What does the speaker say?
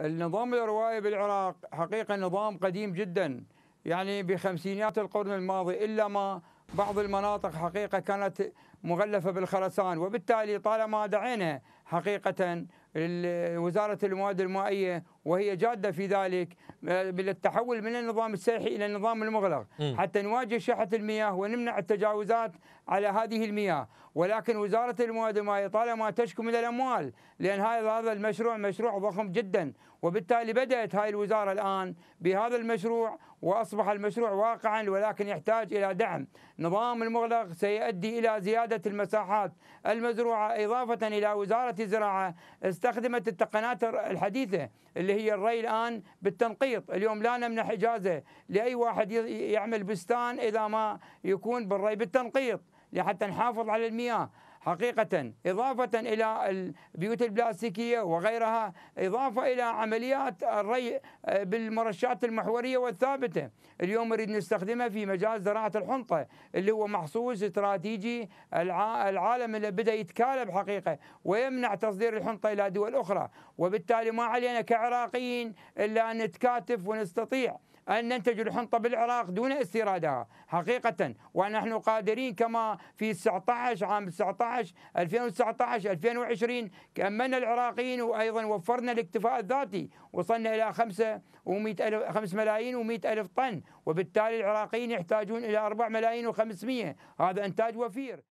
النظام الروائي بالعراق حقيقة نظام قديم جدا يعني بخمسينيات القرن الماضي إلا ما بعض المناطق حقيقة كانت مغلفة بالخرسان وبالتالي طالما دعينا حقيقة وزارة المواد المائية وهي جادة في ذلك آه، بالتحول من النظام السيحي إلى النظام المغلق حتى نواجه شحة المياه ونمنع التجاوزات على هذه المياه ولكن وزارة المواد المائية طالما تشكو من الأموال لأن هذا المشروع مشروع ضخم جدا وبالتالي بدأت هاي الوزارة الآن بهذا المشروع وأصبح المشروع واقعا ولكن يحتاج إلى دعم نظام المغلق سيؤدي إلى زيادة زيادة المساحات المزروعة إضافة إلى وزارة الزراعة استخدمت التقنيات الحديثة اللي هي الري الآن بالتنقيط اليوم لا نمنح إجازة لأي واحد يعمل بستان إذا ما يكون بالري بالتنقيط لحتى نحافظ على المياه حقيقة إضافة إلى البيوت البلاستيكية وغيرها إضافة إلى عمليات الري بالمرشات المحورية والثابتة اليوم نريد نستخدمها في مجال زراعة الحنطة اللي هو محصول استراتيجي العالم اللي بدأ يتكالب حقيقة ويمنع تصدير الحنطة إلى دول أخرى وبالتالي ما علينا كعراقيين إلا أن نتكاتف ونستطيع أن ننتج الحنطة بالعراق دون استيرادها حقيقة ونحن قادرين كما في 19 عام 19 2019 2020 أمنا العراقيين وأيضا وفرنا الاكتفاء الذاتي وصلنا إلى 5 و100 ألف 5 ملايين و100 ألف طن وبالتالي العراقيين يحتاجون إلى 4 ملايين و500 هذا إنتاج وفير